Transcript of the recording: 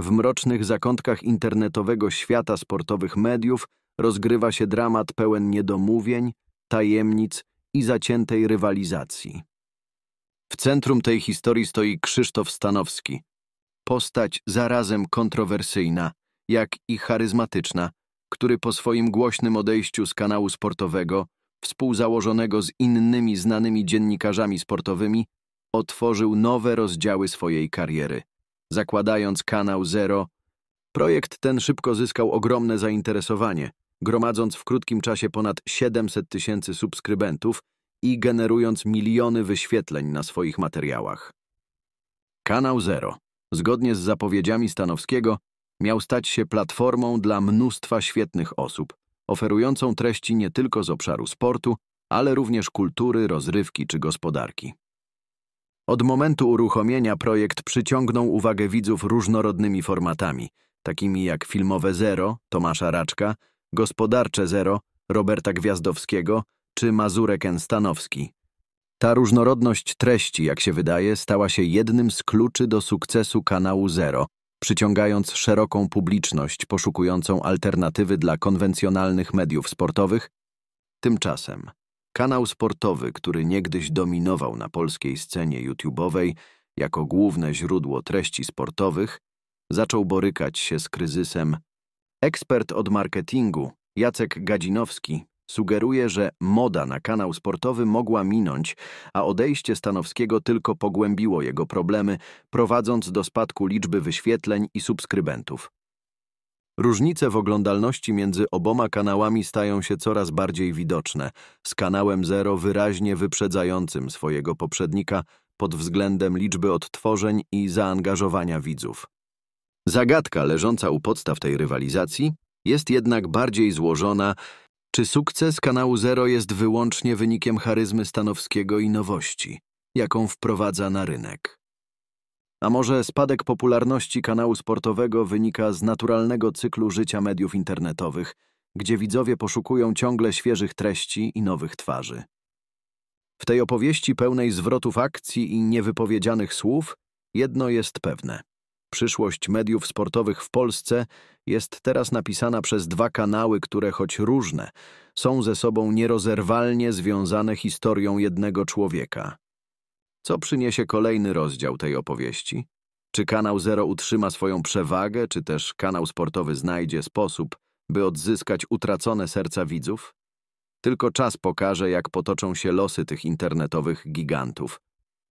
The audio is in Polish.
W mrocznych zakątkach internetowego świata sportowych mediów rozgrywa się dramat pełen niedomówień, tajemnic i zaciętej rywalizacji. W centrum tej historii stoi Krzysztof Stanowski. Postać zarazem kontrowersyjna, jak i charyzmatyczna, który po swoim głośnym odejściu z kanału sportowego, współzałożonego z innymi znanymi dziennikarzami sportowymi, otworzył nowe rozdziały swojej kariery zakładając kanał Zero, projekt ten szybko zyskał ogromne zainteresowanie, gromadząc w krótkim czasie ponad 700 tysięcy subskrybentów i generując miliony wyświetleń na swoich materiałach. Kanał Zero, zgodnie z zapowiedziami Stanowskiego, miał stać się platformą dla mnóstwa świetnych osób, oferującą treści nie tylko z obszaru sportu, ale również kultury, rozrywki czy gospodarki. Od momentu uruchomienia projekt przyciągnął uwagę widzów różnorodnymi formatami, takimi jak filmowe Zero Tomasza Raczka, gospodarcze Zero Roberta Gwiazdowskiego czy Mazurek Stanowski. Ta różnorodność treści, jak się wydaje, stała się jednym z kluczy do sukcesu kanału Zero, przyciągając szeroką publiczność poszukującą alternatywy dla konwencjonalnych mediów sportowych. Tymczasem Kanał sportowy, który niegdyś dominował na polskiej scenie YouTube'owej jako główne źródło treści sportowych, zaczął borykać się z kryzysem. Ekspert od marketingu Jacek Gadzinowski sugeruje, że moda na kanał sportowy mogła minąć, a odejście Stanowskiego tylko pogłębiło jego problemy, prowadząc do spadku liczby wyświetleń i subskrybentów. Różnice w oglądalności między oboma kanałami stają się coraz bardziej widoczne, z kanałem Zero wyraźnie wyprzedzającym swojego poprzednika pod względem liczby odtworzeń i zaangażowania widzów. Zagadka leżąca u podstaw tej rywalizacji jest jednak bardziej złożona, czy sukces kanału Zero jest wyłącznie wynikiem charyzmy Stanowskiego i nowości, jaką wprowadza na rynek. A może spadek popularności kanału sportowego wynika z naturalnego cyklu życia mediów internetowych, gdzie widzowie poszukują ciągle świeżych treści i nowych twarzy. W tej opowieści pełnej zwrotów akcji i niewypowiedzianych słów jedno jest pewne. Przyszłość mediów sportowych w Polsce jest teraz napisana przez dwa kanały, które choć różne, są ze sobą nierozerwalnie związane historią jednego człowieka. Co przyniesie kolejny rozdział tej opowieści? Czy kanał Zero utrzyma swoją przewagę, czy też kanał sportowy znajdzie sposób, by odzyskać utracone serca widzów? Tylko czas pokaże, jak potoczą się losy tych internetowych gigantów,